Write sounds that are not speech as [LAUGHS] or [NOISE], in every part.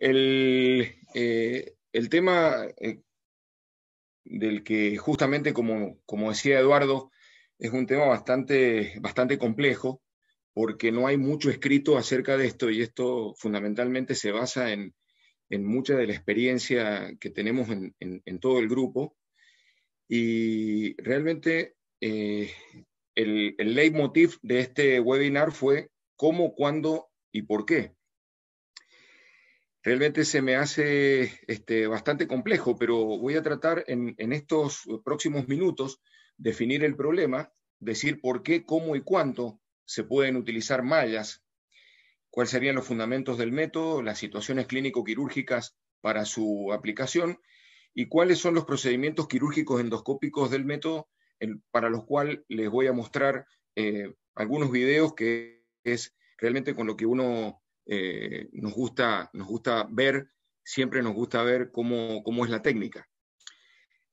Eh, el, tema eh, del que justamente, como, decía Eduardo, es un tema bastante, bastante complejo porque no hay mucho escrito acerca de esto y esto fundamentalmente se basa en, mucha de la experiencia que tenemos en, todo el grupo. Y realmente eh, el, el leitmotiv de este webinar fue cómo, cuándo y por qué. Realmente se me hace este, bastante complejo, pero voy a tratar en, estos próximos minutos definir el problema, decir por qué, cómo y cuánto se pueden utilizar mallas, cuáles serían los fundamentos del método, las situaciones clínico-quirúrgicas para su aplicación y cuáles son los procedimientos quirúrgicos endoscópicos del método, para los cuales les voy a mostrar eh, algunos videos que es realmente con lo que uno eh, nos, gusta, nos gusta ver, siempre nos gusta ver cómo, es la técnica.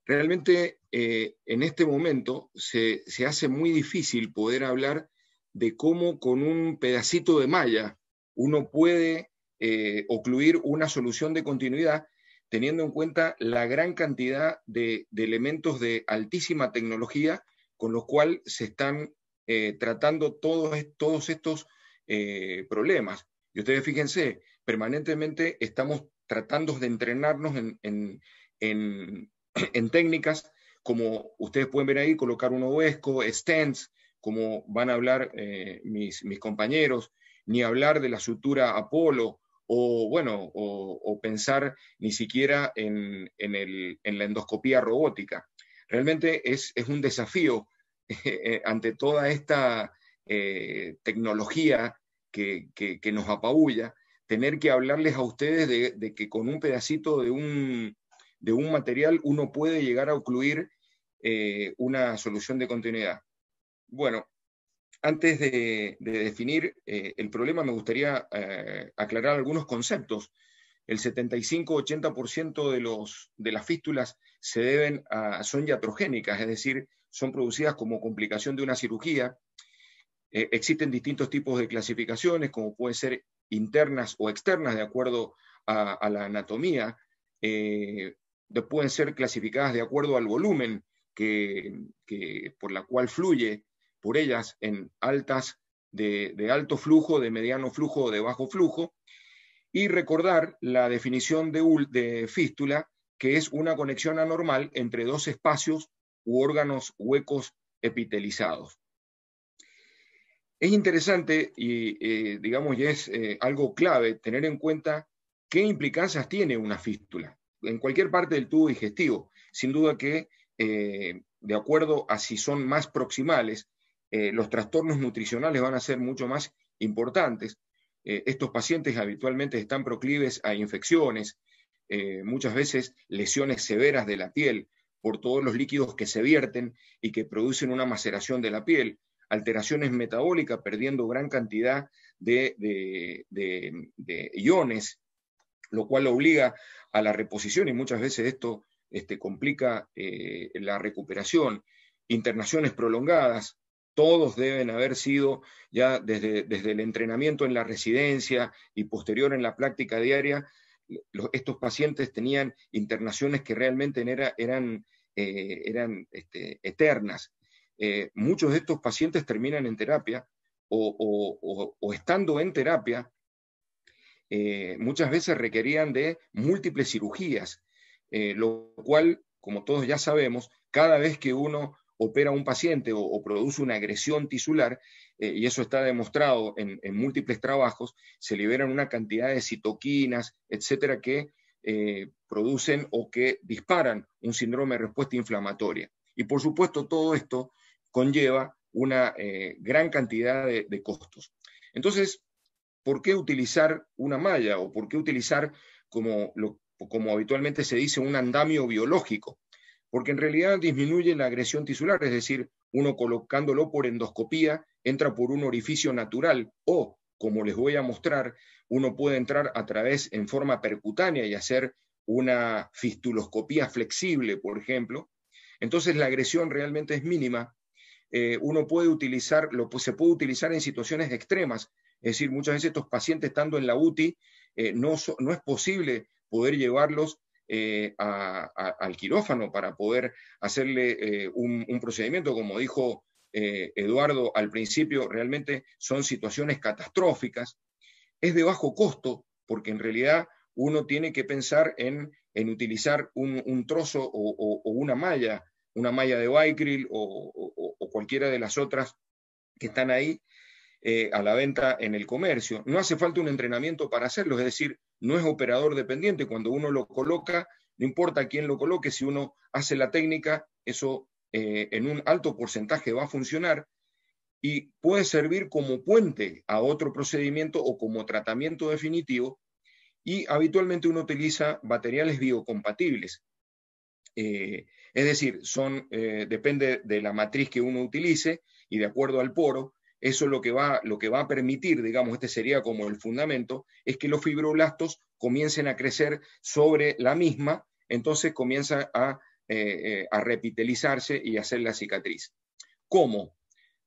Realmente eh, en este momento se, hace muy difícil poder hablar de cómo con un pedacito de malla uno puede eh, ocluir una solución de continuidad teniendo en cuenta la gran cantidad de, elementos de altísima tecnología con los cuales se están tratando todos estos problemas. Y ustedes fíjense, permanentemente estamos tratando de entrenarnos en, [CLEARS THROAT] técnicas, como ustedes pueden ver ahí, colocar un obesco, stents, como van a hablar eh, mis, mis, compañeros, ni hablar de la sutura Apolo, o bueno, o, pensar ni siquiera en, la endoscopía robótica. Realmente es, un desafío [LAUGHS] eh, ante toda esta eh, tecnología que, nos apabulla, tener que hablarles a ustedes de, que con un pedacito de un, de un material uno puede llegar a ocluir eh, una solución de continuidad. Bueno, antes de, definir eh, el problema, me gustaría eh, aclarar algunos conceptos. El 75-80% de, de las fístulas se deben a, son iatrogénicas, es decir, son producidas como complicación de una cirugía. Eh, existen distintos tipos de clasificaciones, como pueden ser internas o externas, de acuerdo a, la anatomía. Eh, pueden ser clasificadas de acuerdo al volumen que, por la cual fluye por ellas en altas de, alto flujo, de mediano flujo o de bajo flujo. Y recordar la definición de, de fístula, que es una conexión anormal entre dos espacios u órganos huecos epitelizados. Es interesante y, eh, digamos, es eh, algo clave tener en cuenta qué implicancias tiene una fístula en cualquier parte del tubo digestivo. Sin duda que, eh, de acuerdo a si son más proximales, los trastornos nutricionales van a ser mucho más importantes. estos pacientes habitualmente están proclives a infecciones, muchas veces lesiones severas de la piel por todos los líquidos que se vierten y que producen una maceración de la piel alteraciones metabólicas, perdiendo gran cantidad de, iones, lo cual obliga a la reposición y muchas veces esto este, complica eh, la recuperación. Internaciones prolongadas, todos deben haber sido ya desde, el entrenamiento en la residencia y posterior en la práctica diaria, estos pacientes tenían internaciones que realmente eran, eh, este, eternas. Eh, muchos de estos pacientes terminan en terapia o, estando en terapia, eh, muchas veces requerían de múltiples cirugías, eh, lo cual, como todos ya sabemos, cada vez que uno opera a un paciente o, produce una agresión tisular, y eso está demostrado en, en, múltiples trabajos, se liberan una cantidad de citoquinas, etcétera, que producen o que disparan un síndrome de respuesta inflamatoria. Y por supuesto, todo esto conlleva una eh, gran cantidad de, costos. Entonces, ¿por qué utilizar una malla o por qué utilizar, como, como habitualmente se dice, un andamio biológico? Porque en realidad disminuye la agresión tisular, es decir, uno colocándolo por endoscopía entra por un orificio natural o, como les voy a mostrar, uno puede entrar a través en forma percutánea y hacer una fistuloscopía flexible, por ejemplo. Entonces la agresión realmente es mínima eh, uno puede utilizar, se puede utilizar en situaciones extremas. Es decir, muchas veces estos pacientes estando en la UTI, eh, no, no, es posible poder llevarlos eh, al quirófano para poder hacerle un, procedimiento, como dijo Eduardo al principio, realmente son situaciones catastróficas. Es de bajo costo, porque en realidad uno tiene que pensar en, utilizar un, trozo o, una malla, una malla de Bicril o, cualquiera de las otras que están ahí eh, a la venta en el comercio. No hace falta un entrenamiento para hacerlo, es decir, no es operador dependiente. Cuando uno lo coloca, no importa quién lo coloque, si uno hace la técnica, eso eh, en un alto porcentaje va a funcionar y puede servir como puente a otro procedimiento o como tratamiento definitivo. Y habitualmente uno utiliza materiales biocompatibles. Eh, es decir, son, eh, depende de la matriz que uno utilice y de acuerdo al poro, eso lo que, va, lo que va a permitir, digamos, este sería como el fundamento, es que los fibroblastos comiencen a crecer sobre la misma, entonces comienza a, eh, eh, a repitelizarse y hacer la cicatriz. ¿Cómo?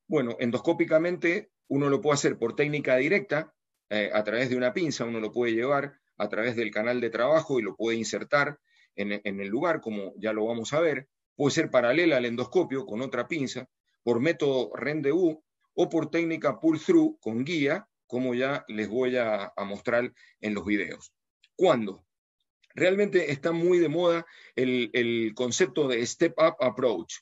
Bueno, endoscópicamente uno lo puede hacer por técnica directa, a través de una pinza, uno lo puede llevar a través del canal de trabajo y lo puede insertar en, el lugar, como ya lo vamos a ver, puede ser paralela al endoscopio con otra pinza, por método rendezvous o por técnica pull-through con guía, como ya les voy a, mostrar en los videos. ¿Cuándo? Realmente está muy de moda el, el concepto de step-up approach.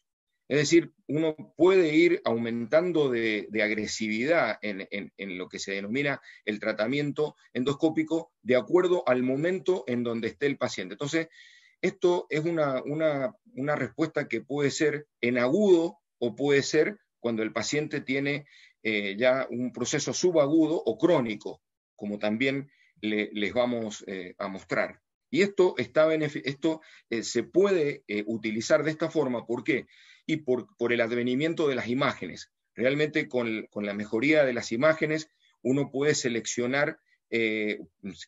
Es decir, uno puede ir aumentando de, de agresividad en, en, en, lo que se denomina el tratamiento endoscópico de acuerdo al momento en donde esté el paciente. Entonces, esto es una, respuesta que puede ser en agudo o puede ser cuando el paciente tiene eh, ya un proceso subagudo o crónico, como también les vamos eh, a mostrar. Y esto, está esto eh, se puede utilizar de esta forma, ¿por qué? Y por, por el advenimiento de las imágenes. Realmente con, con, la mejoría de las imágenes uno puede seleccionar,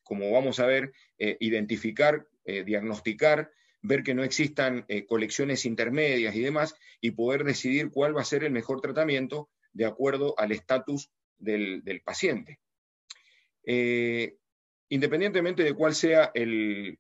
como vamos a ver, identificar eh, diagnosticar, ver que no existan eh, colecciones intermedias y demás, y poder decidir cuál va a ser el mejor tratamiento de acuerdo al estatus del, paciente. Eh, independientemente de cuál sea el,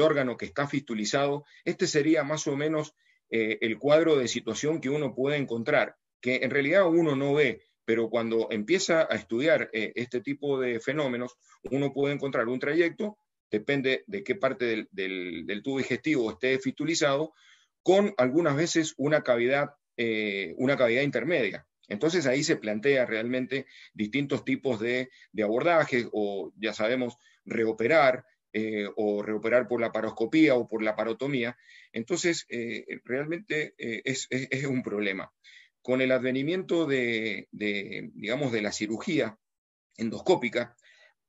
órgano que está fistulizado, este sería más o menos el cuadro de situación que uno puede encontrar, que en realidad uno no ve, pero cuando empieza a estudiar este tipo de fenómenos, uno puede encontrar un trayecto depende de qué parte del, tubo digestivo esté fistulizado, con algunas veces una cavidad, eh, una cavidad intermedia. Entonces ahí se plantea realmente distintos tipos de, abordajes o ya sabemos reoperar eh, o reoperar por la paroscopía o por la parotomía. Entonces eh, realmente es, un problema. Con el advenimiento de, digamos, de la cirugía endoscópica,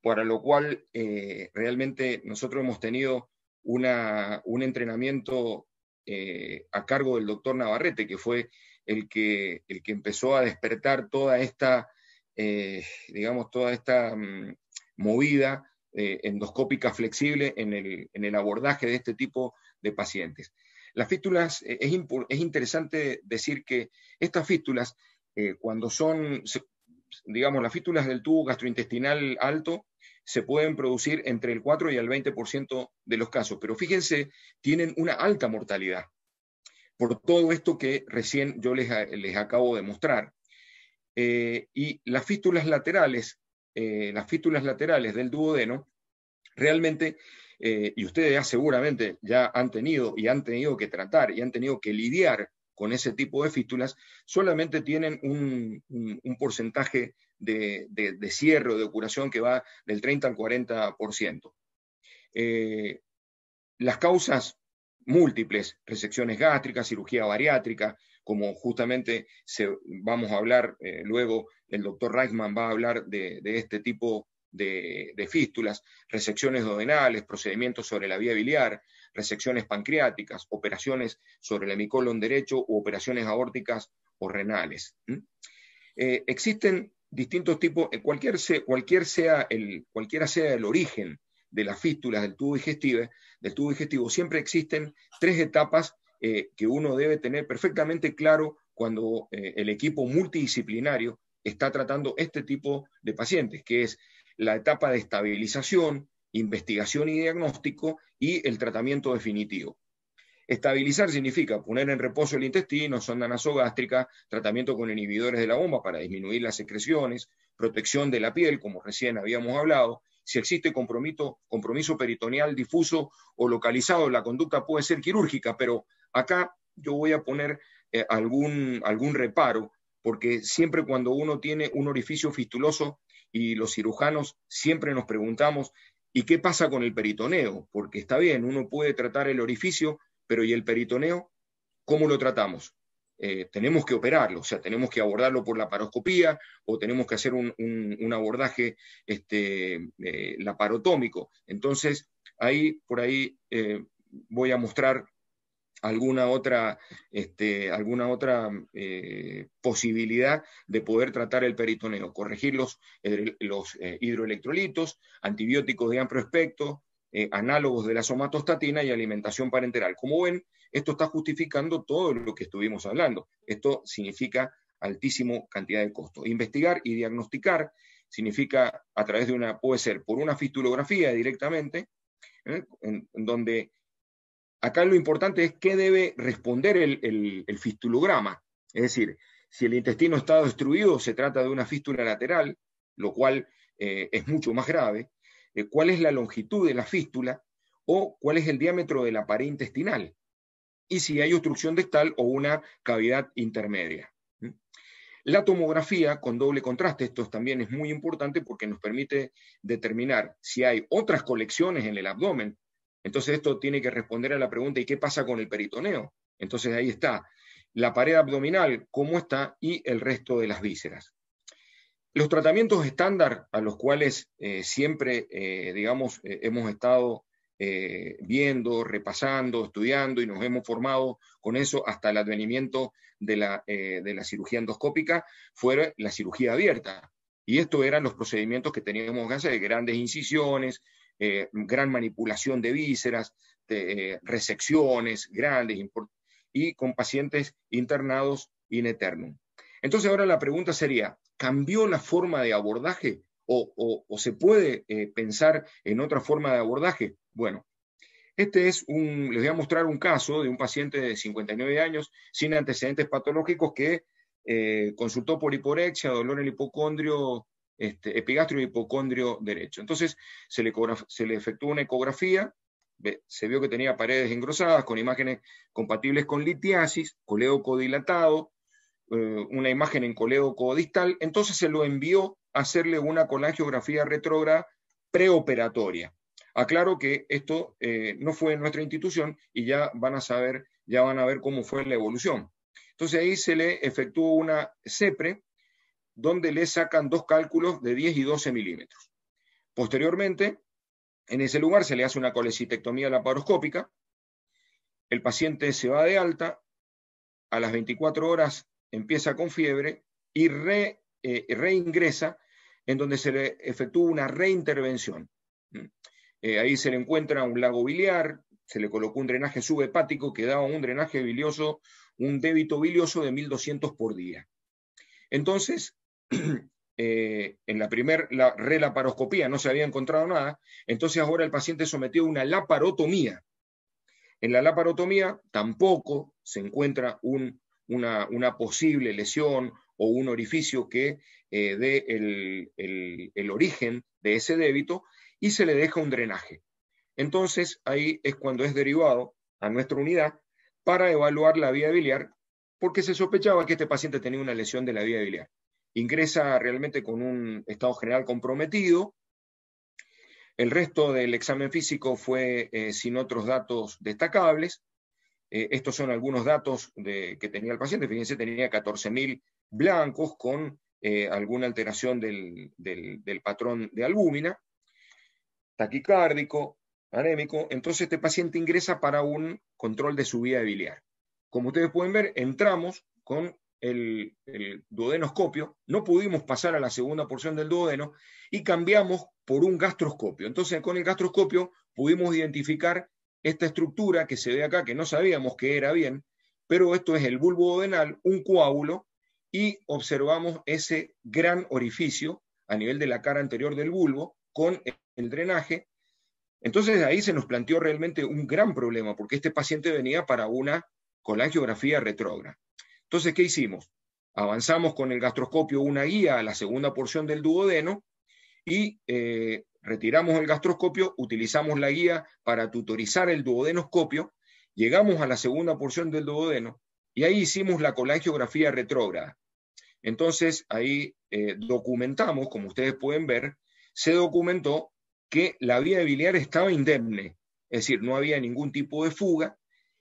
para lo cual eh, realmente nosotros hemos tenido un entrenamiento eh, a cargo del doctor Navarrete, que fue el que, el que empezó a despertar toda esta, eh, digamos, toda esta mm, movida endoscópica flexible en el, abordaje de este tipo de pacientes. Las fístulas, es, es interesante decir que estas fístulas, cuando son, digamos, las fístulas del tubo gastrointestinal alto se pueden producir entre el 4 y el 20% de los casos, pero fíjense, tienen una alta mortalidad por todo esto que recién yo les, acabo de mostrar. Eh, y las fístulas laterales, eh, las fístulas laterales del duodeno, realmente, eh, y ustedes ya seguramente ya han tenido y han tenido que tratar y han tenido que lidiar con ese tipo de fístulas, solamente tienen un porcentaje de, cierre o de curación que va del 30 al 40%. Eh, las causas múltiples, resecciones gástricas, cirugía bariátrica, como justamente se, vamos a hablar eh, luego, el doctor Reichman va a hablar de, este tipo de, fístulas, resecciones duodenales, procedimientos sobre la vía biliar, resecciones pancreáticas, operaciones sobre el hemicolon derecho u operaciones aórticas o renales. Eh, existen distintos tipos, eh, cualquier cualquier sea el, cualquiera sea el origen de las fístulas del tubo digestivo, del tubo digestivo siempre existen tres etapas eh, que uno debe tener perfectamente claro cuando eh, el equipo multidisciplinario está tratando este tipo de pacientes, que es la etapa de estabilización, investigación y diagnóstico y el tratamiento definitivo. Estabilizar significa poner en reposo el intestino, sonda nasogástrica, tratamiento con inhibidores de la bomba para disminuir las secreciones, protección de la piel, como recién habíamos hablado. Si existe compromiso, peritoneal difuso o localizado, la conducta puede ser quirúrgica, pero acá yo voy a poner eh, algún reparo, porque siempre cuando uno tiene un orificio fistuloso y los cirujanos siempre nos preguntamos, ¿y qué pasa con el peritoneo? Porque está bien, uno puede tratar el orificio, pero ¿y el peritoneo? ¿Cómo lo tratamos? Eh, tenemos que operarlo, o sea, tenemos que abordarlo por la paroscopía o tenemos que hacer un, abordaje este, eh, laparotómico. Entonces, ahí, por ahí eh, voy a mostrar alguna otra, este, alguna otra posibilidad de poder tratar el peritoneo, corregir los, los hidroelectrolitos, antibióticos de amplio espectro, eh, análogos de la somatostatina y alimentación parenteral. Como ven, esto está justificando todo lo que estuvimos hablando. Esto significa altísimo cantidad de costo. Investigar y diagnosticar significa a través de una, puede ser por una fistulografía directamente, ¿eh? en, donde acá lo importante es qué debe responder el, fistulograma. Es decir, si el intestino está destruido, se trata de una fístula lateral, lo cual eh, es mucho más grave. Eh, cuál es la longitud de la fístula o cuál es el diámetro de la pared intestinal y si hay obstrucción distal o una cavidad intermedia. ¿Mm? La tomografía con doble contraste, esto también es muy importante porque nos permite determinar si hay otras colecciones en el abdomen. Entonces esto tiene que responder a la pregunta ¿y qué pasa con el peritoneo? Entonces ahí está la pared abdominal, cómo está y el resto de las vísceras. Los tratamientos estándar a los cuales eh, siempre, eh, digamos, eh, hemos estado viendo, repasando, estudiando y nos hemos formado con eso hasta el advenimiento de la, cirugía endoscópica, fue la cirugía abierta. Y estos eran los procedimientos que teníamos que hacer, grandes incisiones, gran manipulación de vísceras, resecciones grandes y con pacientes internados in eternum. Entonces ahora la pregunta sería, cambió la forma de abordaje o, se puede eh, pensar en otra forma de abordaje. Bueno, este es un, les voy a mostrar un caso de un paciente de 59 años sin antecedentes patológicos que eh, consultó por hiporexia, dolor en el hipocondrio, este, epigastrio y hipocondrio derecho. Entonces se le, se le efectuó una ecografía, se vio que tenía paredes engrosadas con imágenes compatibles con litiasis, coleo dilatado, eh, una imagen en coleo codistal, entonces se lo envió a hacerle una colangiografía retrógrada preoperatoria. Aclaro que esto eh, no fue en nuestra institución y ya van a saber, ya van a ver cómo fue la evolución. Entonces ahí se le efectuó una CEPRE, donde le sacan dos cálculos de 10 y 12 milímetros. Posteriormente, en ese lugar se le hace una colecitectomía laparoscópica, el paciente se va de alta, a las 24 horas empieza con fiebre eh, y reingresa en donde se le efectúa una reintervención. Mm. Eh, ahí se le encuentra un lago biliar, se le colocó un drenaje subhepático que daba un drenaje bilioso, un débito bilioso de 1.200 por día. Entonces, [CLEARS THROAT] eh, en la primera la relaparoscopía no se había encontrado nada, entonces ahora el paciente sometió una laparotomía. En la laparotomía tampoco se encuentra un una, posible lesión o un orificio que eh, dé el, origen de ese débito y se le deja un drenaje. Entonces ahí es cuando es derivado a nuestra unidad para evaluar la vía biliar porque se sospechaba que este paciente tenía una lesión de la vía biliar. Ingresa realmente con un estado general comprometido. El resto del examen físico fue eh, sin otros datos destacables eh, estos son algunos datos que tenía el paciente. Fíjense, tenía 14.000 blancos con eh, alguna alteración del, patrón de albúmina, taquicárdico, anémico. Entonces este paciente ingresa para un control de su vida biliar. Como ustedes pueden ver, entramos con el duodenoscopio, no pudimos pasar a la segunda porción del duodeno y cambiamos por un gastroscopio. Entonces con el gastroscopio pudimos identificar esta estructura que se ve acá, que no sabíamos que era bien, pero esto es el bulbo odenal, un coágulo, y observamos ese gran orificio a nivel de la cara anterior del bulbo con el drenaje. Entonces ahí se nos planteó realmente un gran problema, porque este paciente venía para una colangiografía retrógrada. Entonces, ¿qué hicimos? Avanzamos con el gastroscopio una guía a la segunda porción del duodeno y eh, retiramos el gastroscopio, utilizamos la guía para tutorizar el duodenoscopio, llegamos a la segunda porción del duodeno y ahí hicimos la colangiografía retrógrada. Entonces ahí eh, documentamos, como ustedes pueden ver, se documentó que la vía biliar estaba indemne, es decir, no había ningún tipo de fuga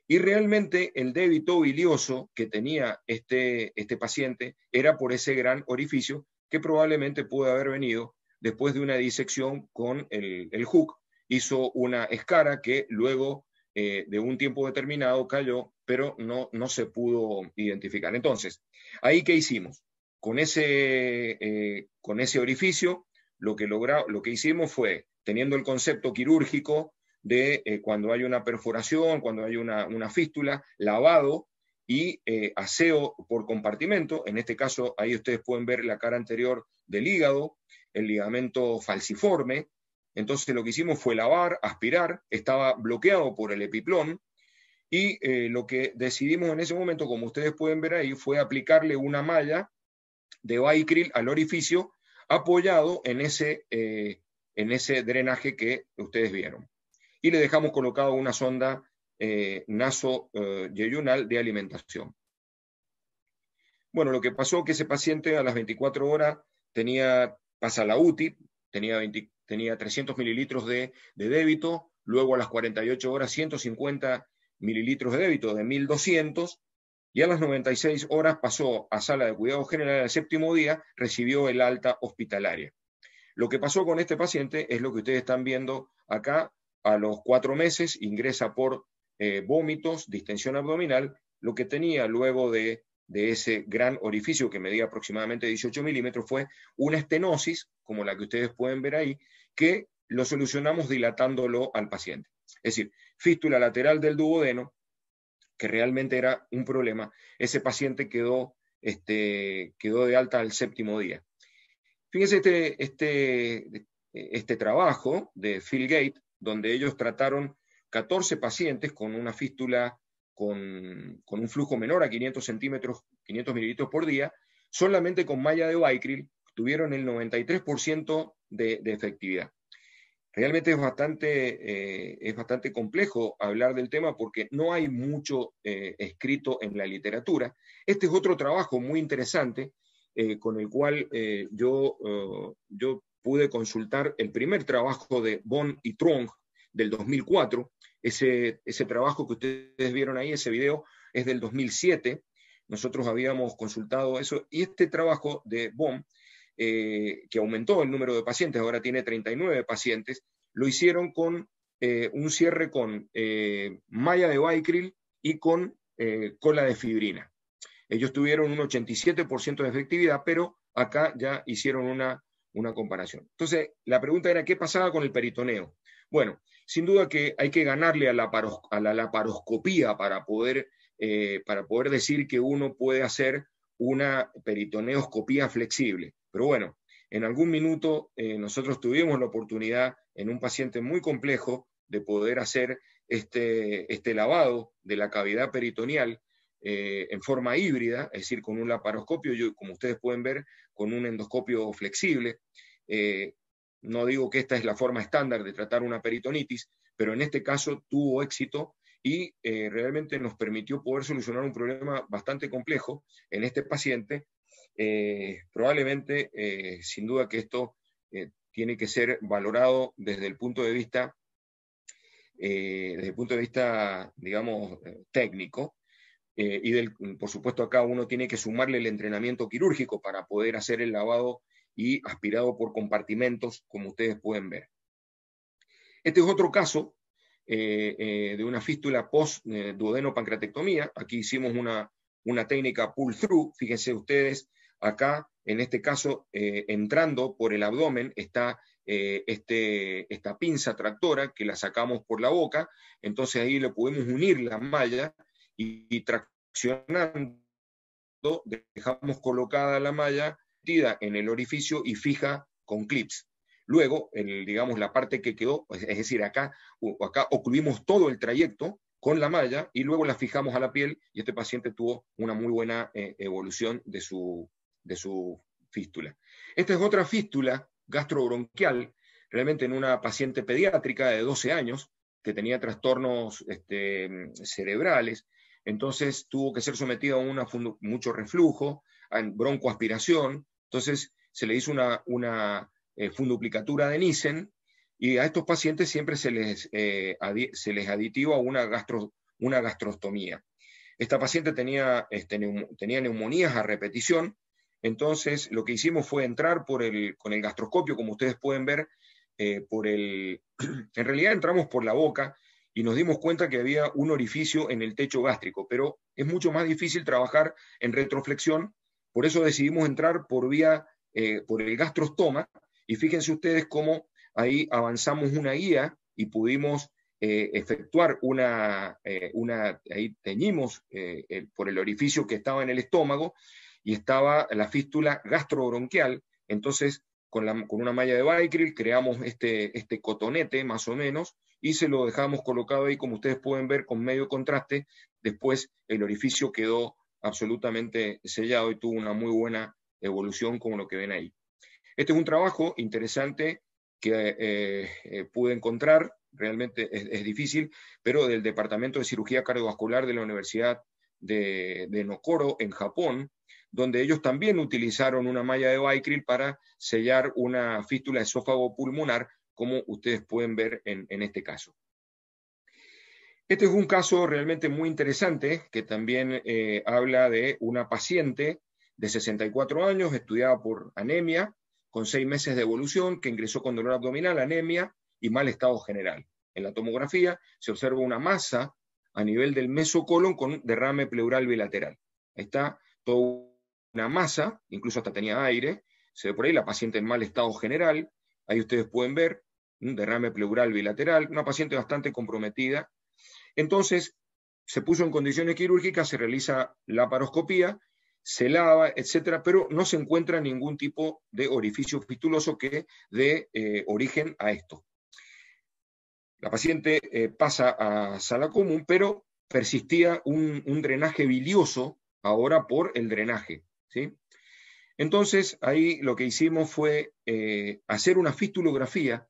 y realmente el débito bilioso que tenía este, este paciente era por ese gran orificio que probablemente pudo haber venido después de una disección con el, hook. Hizo una escara que luego eh, de un tiempo determinado cayó, pero no, no se pudo identificar. Entonces, ahí qué hicimos? Con ese, eh, con ese orificio, lo que, logra, lo que hicimos fue, teniendo el concepto quirúrgico de eh, cuando hay una perforación, cuando hay una, una fístula, lavado y aseo por compartimento, en este caso ahí ustedes pueden ver la cara anterior del hígado, el ligamento falciforme. Entonces lo que hicimos fue lavar, aspirar, estaba bloqueado por el epiplón y eh, lo que decidimos en ese momento, como ustedes pueden ver ahí, fue aplicarle una malla de Baikril al orificio apoyado en ese, eh, en ese drenaje que ustedes vieron. Y le dejamos colocado una sonda eh, naso-yeyunal de alimentación. Bueno, lo que pasó es que ese paciente a las 24 horas tenía pasa a la UTI, tenía, tenía 300 mililitros de, débito, luego a las 48 horas 150 mililitros de débito de 1200, y a las 96 horas pasó a sala de cuidado general al séptimo día, recibió el alta hospitalaria. Lo que pasó con este paciente es lo que ustedes están viendo acá, a los cuatro meses ingresa por eh, vómitos, distensión abdominal, lo que tenía luego de de ese gran orificio que medía aproximadamente 18 milímetros fue una estenosis, como la que ustedes pueden ver ahí, que lo solucionamos dilatándolo al paciente. Es decir, fístula lateral del duodeno, que realmente era un problema, ese paciente quedó, este, quedó de alta al séptimo día. Fíjense este, este, este trabajo de Phil Gate, donde ellos trataron 14 pacientes con una fístula con, un flujo menor a 500 centímetros, 500 mililitros por día, solamente con malla de Bicryl tuvieron el 93% de, efectividad. Realmente es bastante, eh, es bastante complejo hablar del tema porque no hay mucho eh, escrito en la literatura. Este es otro trabajo muy interesante eh, con el cual yo, yo pude consultar el primer trabajo de Bond y Trong del 2004, ese, trabajo que ustedes vieron ahí, ese video, es del 2007. Nosotros habíamos consultado eso y este trabajo de BOM, eh, que aumentó el número de pacientes, ahora tiene 39 pacientes, lo hicieron con eh, un cierre con eh, malla de Baikril y con cola de fibrina. Ellos tuvieron un 87% de efectividad, pero acá ya hicieron una, una comparación. Entonces, la pregunta era, ¿qué pasaba con el peritoneo? Bueno, sin duda que hay que ganarle a la, laparoscopía para poder, eh, para poder decir que uno puede hacer una peritoneoscopía flexible. Pero bueno, en algún minuto eh, nosotros tuvimos la oportunidad en un paciente muy complejo de poder hacer este, este lavado de la cavidad peritoneal eh, en forma híbrida, es decir, con un laparoscopio, y como ustedes pueden ver, con un endoscopio flexible. No digo que esta es la forma estándar de tratar una peritonitis, pero en este caso tuvo éxito y eh, realmente nos permitió poder solucionar un problema bastante complejo en este paciente. Eh, probablemente, eh, sin duda que esto tiene que ser valorado desde el punto de vista, desde el punto de vista, digamos, técnico. y por supuesto acá uno tiene que sumarle el entrenamiento quirúrgico para poder hacer el lavado y aspirado por compartimentos, como ustedes pueden ver. Este es otro caso eh, eh, de una fístula post-duodenopancreatectomía. Eh, Aquí hicimos una, técnica pull-through. Fíjense ustedes, acá, en este caso, entrando por el abdomen está este, esta pinza tractora que la sacamos por la boca. Entonces ahí le podemos unir la malla y traccionando dejamos colocada la malla en el orificio y fija con clips. Luego, el, digamos, la parte que quedó, es decir, acá, acá ocluimos todo el trayecto con la malla y luego la fijamos a la piel y este paciente tuvo una muy buena eh, evolución de su, de su fístula. Esta es otra fístula gastrobronquial, realmente en una paciente pediátrica de 12 años que tenía trastornos este, cerebrales, entonces tuvo que ser sometido a mucho reflujo, a broncoaspiración, entonces se le hizo una, eh, funduplicatura de Nissen y a estos pacientes siempre se les, eh, se aditiva una, una gastrostomía. Esta paciente este, tenía, neumonías a repetición, entonces lo que hicimos fue entrar por el, con el gastroscopio, como ustedes pueden ver, eh, por el, [CLEARS THROAT] en realidad entramos por la boca, y nos dimos cuenta que había un orificio en el techo gástrico, pero es mucho más difícil trabajar en retroflexión, por eso decidimos entrar por vía, eh, por el gastrostoma, y fíjense ustedes cómo ahí avanzamos una guía y pudimos eh, efectuar eh, una, ahí teñimos por el orificio que estaba en el estómago y estaba la fístula gastrobronquial, entonces con, una malla de Bicryl creamos este, este cotonete más o menos, y se lo dejamos colocado ahí, como ustedes pueden ver, con medio contraste. Después el orificio quedó absolutamente sellado y tuvo una muy buena evolución como lo que ven ahí. Este es un trabajo interesante que eh, eh, pude encontrar, realmente es, difícil, pero del Departamento de Cirugía Cardiovascular de la Universidad de, Nokoro, en Japón, donde ellos también utilizaron una malla de Baikril para sellar una fístula esófago pulmonar como ustedes pueden ver en, este caso. Este es un caso realmente muy interesante que también eh, habla de una paciente de 64 años, estudiada por anemia, con seis meses de evolución, que ingresó con dolor abdominal, anemia y mal estado general. En la tomografía se observa una masa a nivel del mesocolon con derrame pleural bilateral. Está toda una masa, incluso hasta tenía aire, se ve por ahí la paciente en mal estado general, ahí ustedes pueden ver un derrame pleural bilateral, una paciente bastante comprometida. Entonces, se puso en condiciones quirúrgicas, se realiza la paroscopía, se lava, etcétera, pero no se encuentra ningún tipo de orificio fistuloso que dé eh, origen a esto. La paciente eh, pasa a sala común, pero persistía un, drenaje bilioso ahora por el drenaje. ¿sí? Entonces, ahí lo que hicimos fue eh, hacer una fistulografía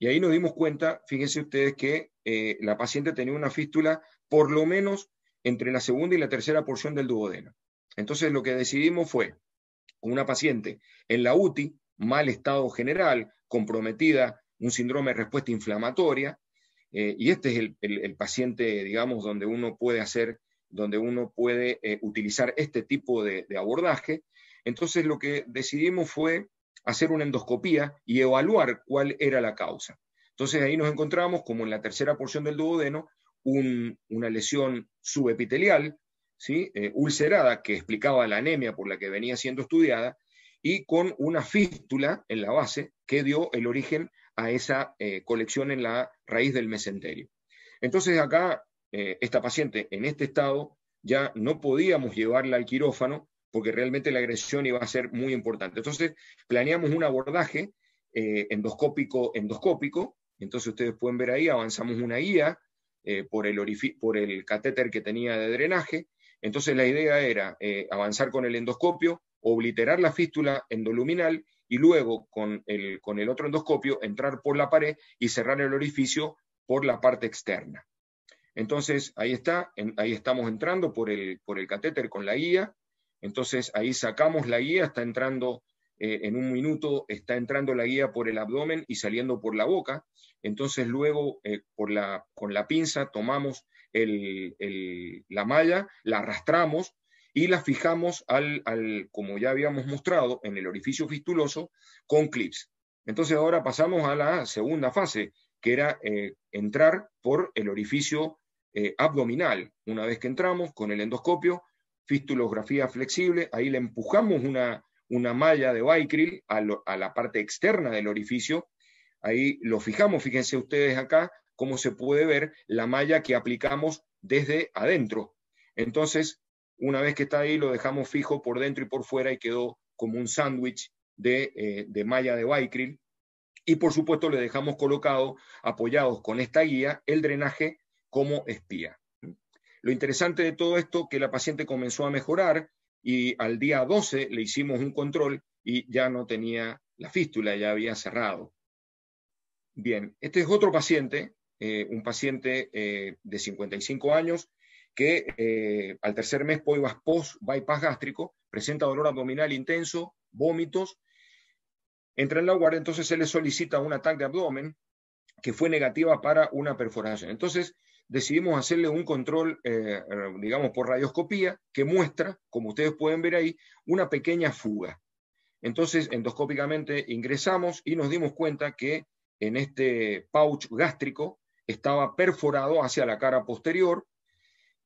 y ahí nos dimos cuenta, fíjense ustedes, que eh, la paciente tenía una fístula por lo menos entre la segunda y la tercera porción del duodeno. Entonces lo que decidimos fue, una paciente en la UTI, mal estado general, comprometida, un síndrome de respuesta inflamatoria, eh, y este es el, paciente, digamos, donde uno puede hacer, donde uno puede eh, utilizar este tipo de abordaje. Entonces lo que decidimos fue hacer una endoscopía y evaluar cuál era la causa. Entonces ahí nos encontramos, como en la tercera porción del duodeno, una lesión subepitelial, ¿sí? Eh, ulcerada, que explicaba la anemia por la que venía siendo estudiada, y con una fístula en la base que dio el origen a esa eh, colección en la raíz del mesenterio. Entonces acá, eh, esta paciente en este estado, ya no podíamos llevarla al quirófano porque realmente la agresión iba a ser muy importante. Entonces, planeamos un abordaje eh, endoscópico, endoscópico, entonces ustedes pueden ver ahí, avanzamos una guía eh, por, el por el catéter que tenía de drenaje, entonces la idea era eh, avanzar con el endoscopio, obliterar la fístula endoluminal y luego con el, otro endoscopio entrar por la pared y cerrar el orificio por la parte externa. Entonces, ahí está, ahí estamos entrando por el, por el catéter con la guía, entonces ahí sacamos la guía, está entrando eh, en un minuto, está entrando la guía por el abdomen y saliendo por la boca. Entonces luego eh, con la pinza tomamos la malla, la arrastramos y la fijamos al, como ya habíamos mostrado, en el orificio fistuloso con clips. Entonces ahora pasamos a la segunda fase, que era eh, entrar por el orificio abdominal. Una vez que entramos con el endoscopio, fistulografía flexible, ahí le empujamos una, una malla de Bicryl a, la parte externa del orificio, ahí lo fijamos, fíjense ustedes acá cómo se puede ver la malla que aplicamos desde adentro. Entonces, una vez que está ahí, lo dejamos fijo por dentro y por fuera y quedó como un sándwich de, eh, malla de Bicryl. Y por supuesto le dejamos colocado, apoyados con esta guía, el drenaje como espía. Lo interesante de todo esto que la paciente comenzó a mejorar y al día 12 le hicimos un control y ya no tenía la fístula, ya había cerrado. Bien, este es otro paciente, eh, un paciente eh, de 55 años que eh, al tercer mes post-bypass gástrico presenta dolor abdominal intenso, vómitos. Entra en la guardia, entonces se le solicita un ataque de abdomen que fue negativa para una perforación. Entonces, decidimos hacerle un control, eh, digamos, por radioscopía, que muestra, como ustedes pueden ver ahí, una pequeña fuga. Entonces, endoscópicamente ingresamos y nos dimos cuenta que en este pouch gástrico estaba perforado hacia la cara posterior.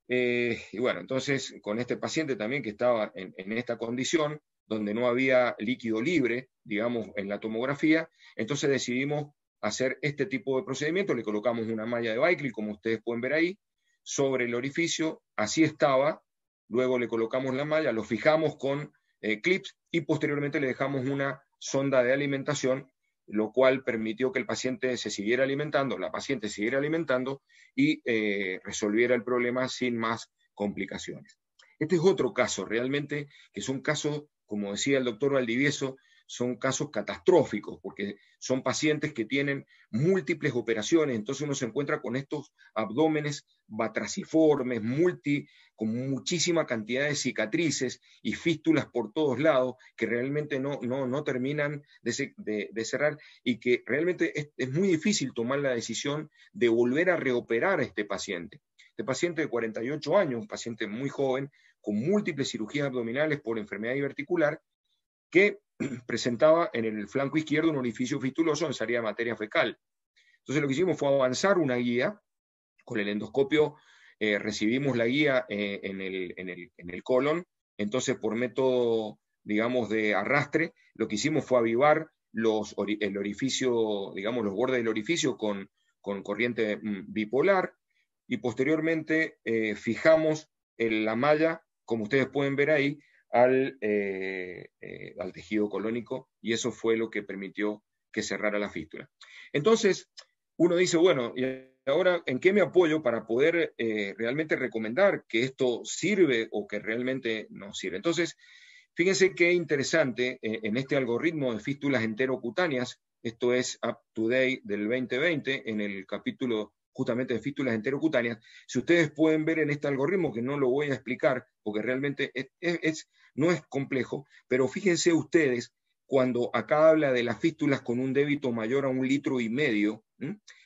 Eh, y bueno, entonces con este paciente también que estaba en esta condición, donde no había líquido libre, digamos, en la tomografía, entonces decidimos hacer este tipo de procedimiento, le colocamos una malla de Bicley, como ustedes pueden ver ahí, sobre el orificio, así estaba, luego le colocamos la malla, lo fijamos con eh, clips y posteriormente le dejamos una sonda de alimentación, lo cual permitió que el paciente se siguiera alimentando, la paciente siguiera alimentando y eh, resolviera el problema sin más complicaciones. Este es otro caso realmente, que es un caso, como decía el doctor Valdivieso, son casos catastróficos, porque son pacientes que tienen múltiples operaciones, entonces uno se encuentra con estos abdómenes batraciformes, multi, con muchísima cantidad de cicatrices y fístulas por todos lados que realmente no, terminan de, cerrar y que realmente es, es muy difícil tomar la decisión de volver a reoperar a este paciente. Este paciente de 48 años, un paciente muy joven, con múltiples cirugías abdominales por enfermedad diverticular, que [CLEARS THROAT] presentaba en el flanco izquierdo un orificio fituloso en salida de materia fecal. Entonces lo que hicimos fue avanzar una guía, con el endoscopio eh, recibimos la guía eh, en, el, colon, entonces por método, digamos, de arrastre, lo que hicimos fue avivar los, el orificio, digamos, los bordes del orificio con, corriente mm, bipolar y posteriormente eh, fijamos en la malla, como ustedes pueden ver ahí, eh, eh, al, tejido colónico y eso fue lo que permitió que cerrara la fístula. Entonces, uno dice, bueno, ¿y ahora en qué me apoyo para poder eh, realmente recomendar que esto sirve o que realmente no sirve? Entonces, fíjense qué interesante en este algoritmo de fístulas enterocutáneas, esto es Up to Date del 2020, en el capítulo justamente de fístulas enterocutáneas. Si ustedes pueden ver en este algoritmo, que no lo voy a explicar, porque realmente es, no es complejo, pero fíjense ustedes cuando acá habla de las fístulas con un débito mayor a un litro y medio,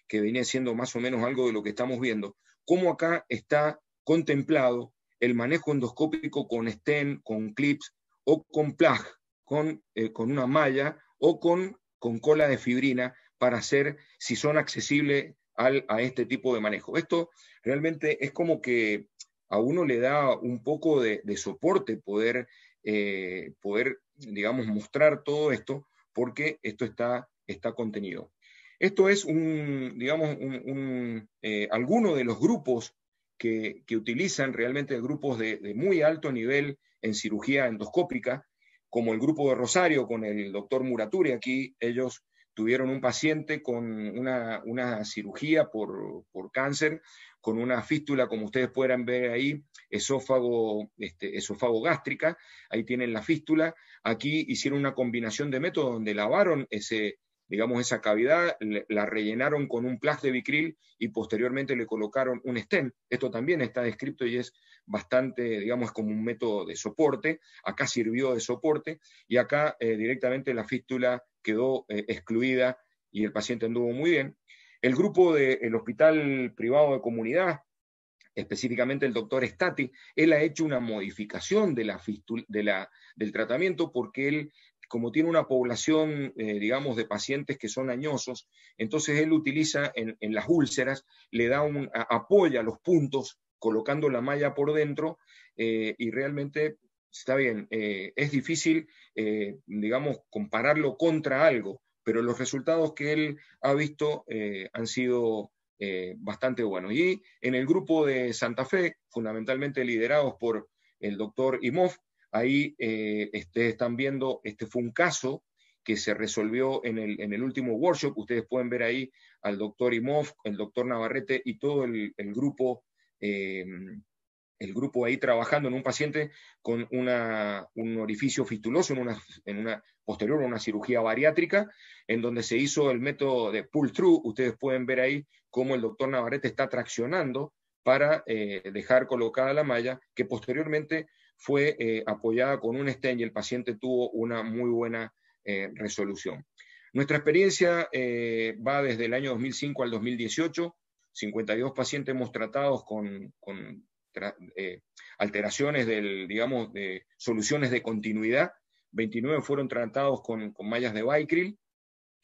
que viene siendo más o menos algo de lo que estamos viendo, cómo acá está contemplado el manejo endoscópico con stent, con clips o con plag, con, eh, con una malla o con, con cola de fibrina para hacer si son accesibles a este tipo de manejo. Esto realmente es como que a uno le da un poco de, soporte poder, eh, poder, digamos, mostrar todo esto, porque esto está, está contenido. Esto es un, digamos, un, eh, alguno de los grupos que, utilizan realmente grupos de, muy alto nivel en cirugía endoscópica, como el grupo de Rosario con el doctor Muraturi, aquí ellos tuvieron un paciente con una, cirugía por, cáncer, con una fístula, como ustedes puedan ver ahí, esófago, este, gástrica, ahí tienen la fístula, aquí hicieron una combinación de métodos donde lavaron ese, digamos, esa cavidad, la rellenaron con un plas de bicril y posteriormente le colocaron un stent. Esto también está descrito y es bastante, digamos, como un método de soporte. Acá sirvió de soporte y acá eh, directamente la fístula quedó eh, excluida y el paciente anduvo muy bien. El grupo del hospital privado de comunidad, específicamente el doctor Stati, él ha hecho una modificación de la, del tratamiento porque él, como tiene una población, eh, digamos, de pacientes que son añosos, entonces él utiliza en, las úlceras, le da un, apoyo a, los puntos colocando la malla por dentro eh, y realmente está bien, eh, es difícil, eh, digamos, compararlo contra algo, pero los resultados que él ha visto eh, han sido bastante buenos. Y en el grupo de Santa Fe, fundamentalmente liderados por el doctor Imov, ahí ustedes están viendo, este fue un caso que se resolvió en el, último workshop. Ustedes pueden ver ahí al doctor Imov, el doctor Navarrete y todo el, el grupo el grupo ahí trabajando en un paciente con un orificio fistuloso en una, en una posterior una cirugía bariátrica, en donde se hizo el método de pull-through. Ustedes pueden ver ahí cómo el doctor Navarrete está traccionando para eh, dejar colocada la malla, que posteriormente fue eh, apoyada con un stent y el paciente tuvo una muy buena eh, resolución. Nuestra experiencia va desde el año 2005 al 2018. 52 pacientes hemos tratado con eh, alteraciones del, digamos, de soluciones de continuidad. 29 fueron tratados con, con mallas de Bicril,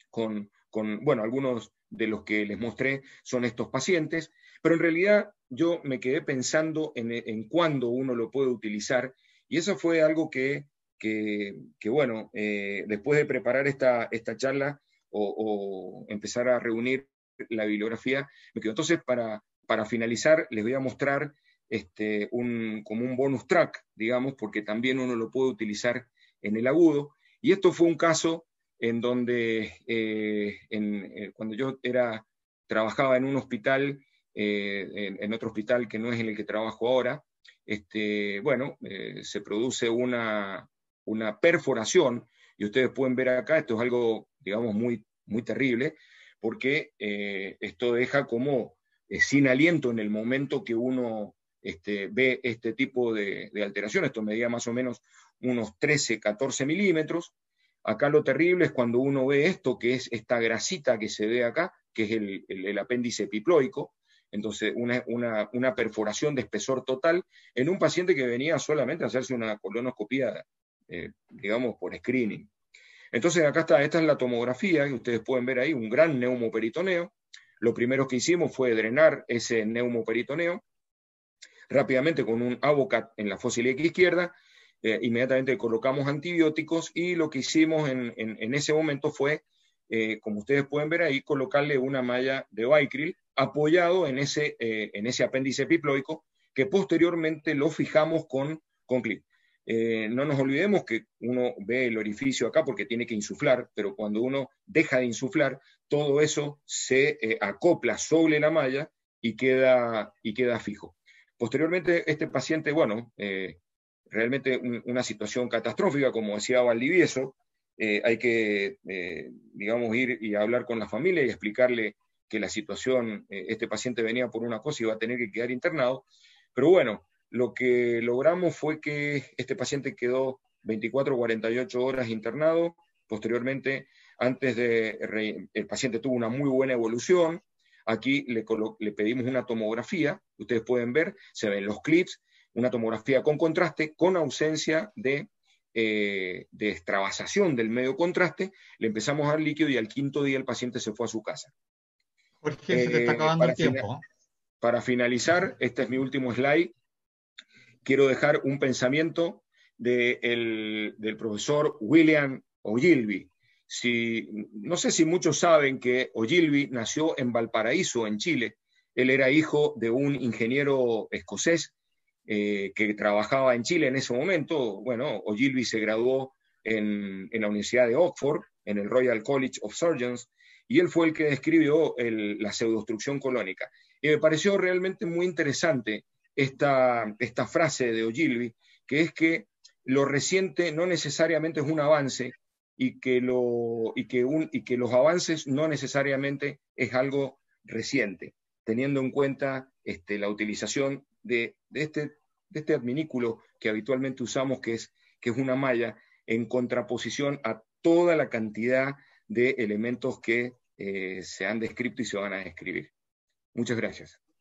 con, con, bueno, algunos de los que les mostré son estos pacientes, pero en realidad yo me quedé pensando en, en cuándo uno lo puede utilizar y eso fue algo que, que, que bueno, eh, después de preparar esta, esta charla o, empezar a reunir la bibliografía, me quedo. Entonces, para, para finalizar, les voy a mostrar este, como un bonus track, digamos, porque también uno lo puede utilizar en el agudo. Y esto fue un caso en donde eh, eh, cuando yo era, trabajaba en un hospital, eh, en, otro hospital que no es en el que trabajo ahora, este, bueno, se produce una, perforación, y ustedes pueden ver acá, esto es algo, digamos, muy, muy terrible, porque esto deja como sin aliento en el momento que uno este, ve este tipo de, alteración. Esto medía más o menos unos 13, 14 milímetros. Acá lo terrible es cuando uno ve esto, que es esta grasita que se ve acá, que es el, apéndice epiploico. Entonces, una, perforación de espesor total en un paciente que venía solamente a hacerse una colonoscopía, eh, digamos, por screening. Entonces, acá está, esta es la tomografía que ustedes pueden ver ahí, un gran neumoperitoneo. Lo primero que hicimos fue drenar ese neumoperitoneo rápidamente con un Avocat en la x izquierda, eh, inmediatamente colocamos antibióticos y lo que hicimos en, ese momento fue, eh, como ustedes pueden ver ahí, colocarle una malla de Bicryl apoyado en ese, eh, en ese apéndice epiploico que posteriormente lo fijamos con, con clip. no nos olvidemos que uno ve el orificio acá porque tiene que insuflar, pero cuando uno deja de insuflar, todo eso se acopla sobre la malla y queda, y queda fijo. Posteriormente, este paciente, bueno, eh, realmente una situación catastrófica, como decía Valdivieso, eh, hay que, eh, digamos, ir y hablar con la familia y explicarle que la situación, este paciente venía por una cosa y va a tener que quedar internado. Pero bueno, lo que logramos fue que este paciente quedó 24 48 horas internado. Posteriormente, antes de, el paciente tuvo una muy buena evolución, Aquí le, pedimos una tomografía, ustedes pueden ver, se ven los clips, una tomografía con contraste, con ausencia eh, de, extravasación del medio contraste, le empezamos a dar líquido y al quinto día el paciente se fue a su casa. Por se está eh, acabando el tiempo. para finalizar, este es mi último slide, quiero dejar un pensamiento del profesor William ogilby no sé si muchos saben que Ogilvy nació en Valparaíso, en Chile. Él era hijo de un ingeniero escocés eh, que trabajaba en Chile en ese momento. Bueno, Ogilvy se graduó en, la Universidad de Oxford, en el Royal College of Surgeons, y él fue el que describió la pseudoestrucción colónica. Y me pareció realmente muy interesante esta, frase de Ogilvy, que es que lo reciente no necesariamente es un avance, y que, y que, los avances no necesariamente es algo reciente, teniendo en cuenta este, la utilización este, de, este, adminículo que habitualmente usamos, que es, que es una malla, en contraposición a toda la cantidad de elementos que eh, se han descrito y se van a describir. Muchas gracias.